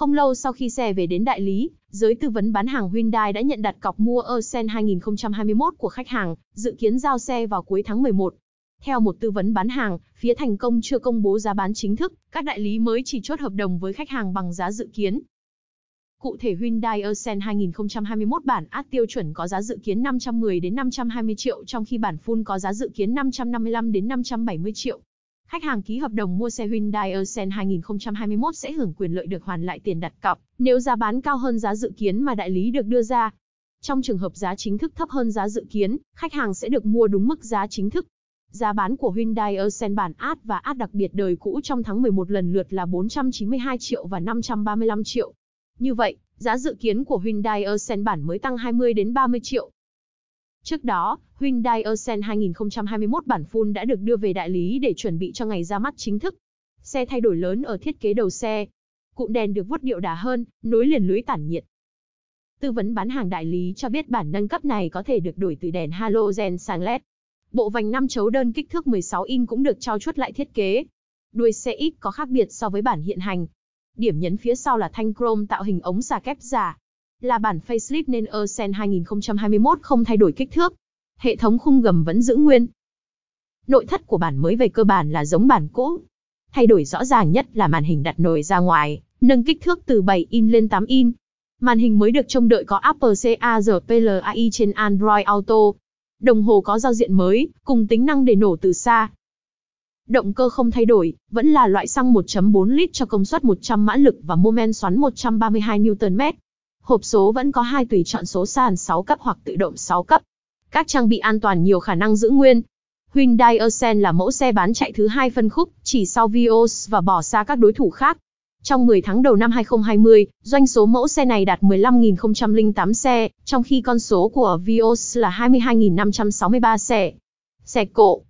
Không lâu sau khi xe về đến đại lý, giới tư vấn bán hàng Hyundai đã nhận đặt cọc mua Earsen 2021 của khách hàng, dự kiến giao xe vào cuối tháng 11. Theo một tư vấn bán hàng, phía thành công chưa công bố giá bán chính thức, các đại lý mới chỉ chốt hợp đồng với khách hàng bằng giá dự kiến. Cụ thể Hyundai Earsen 2021 bản át tiêu chuẩn có giá dự kiến 510 đến 520 triệu trong khi bản full có giá dự kiến 555 đến 570 triệu. Khách hàng ký hợp đồng mua xe Hyundai Accent 2021 sẽ hưởng quyền lợi được hoàn lại tiền đặt cọc, nếu giá bán cao hơn giá dự kiến mà đại lý được đưa ra. Trong trường hợp giá chính thức thấp hơn giá dự kiến, khách hàng sẽ được mua đúng mức giá chính thức. Giá bán của Hyundai Accent bản ad và ad đặc biệt đời cũ trong tháng 11 lần lượt là 492 triệu và 535 triệu. Như vậy, giá dự kiến của Hyundai Accent bản mới tăng 20 đến 30 triệu, Trước đó, Hyundai Accent 2021 bản full đã được đưa về đại lý để chuẩn bị cho ngày ra mắt chính thức. Xe thay đổi lớn ở thiết kế đầu xe. Cụm đèn được vuốt điệu đà hơn, nối liền lưới tản nhiệt. Tư vấn bán hàng đại lý cho biết bản nâng cấp này có thể được đổi từ đèn halogen sang LED. Bộ vành năm chấu đơn kích thước 16 in cũng được trao chuốt lại thiết kế. Đuôi xe ít có khác biệt so với bản hiện hành. Điểm nhấn phía sau là thanh chrome tạo hình ống xà kép giả, là bản facelift nên Ursen 2021 không thay đổi kích thước. Hệ thống khung gầm vẫn giữ nguyên. Nội thất của bản mới về cơ bản là giống bản cũ. Thay đổi rõ ràng nhất là màn hình đặt nổi ra ngoài, nâng kích thước từ 7 in lên 8 in. Màn hình mới được trông đợi có Apple CarPlay trên Android Auto. Đồng hồ có giao diện mới, cùng tính năng để nổ từ xa. Động cơ không thay đổi, vẫn là loại xăng 1.4 lít cho công suất 100 mã lực và mô men xoắn 132 Nm hộp số vẫn có hai tùy chọn số sàn 6 cấp hoặc tự động 6 cấp. Các trang bị an toàn nhiều khả năng giữ nguyên. Hyundai Accent là mẫu xe bán chạy thứ hai phân khúc, chỉ sau Vios và bỏ xa các đối thủ khác. Trong 10 tháng đầu năm 2020, doanh số mẫu xe này đạt 15.008 xe, trong khi con số của Vios là 22.563 xe. Xe cộ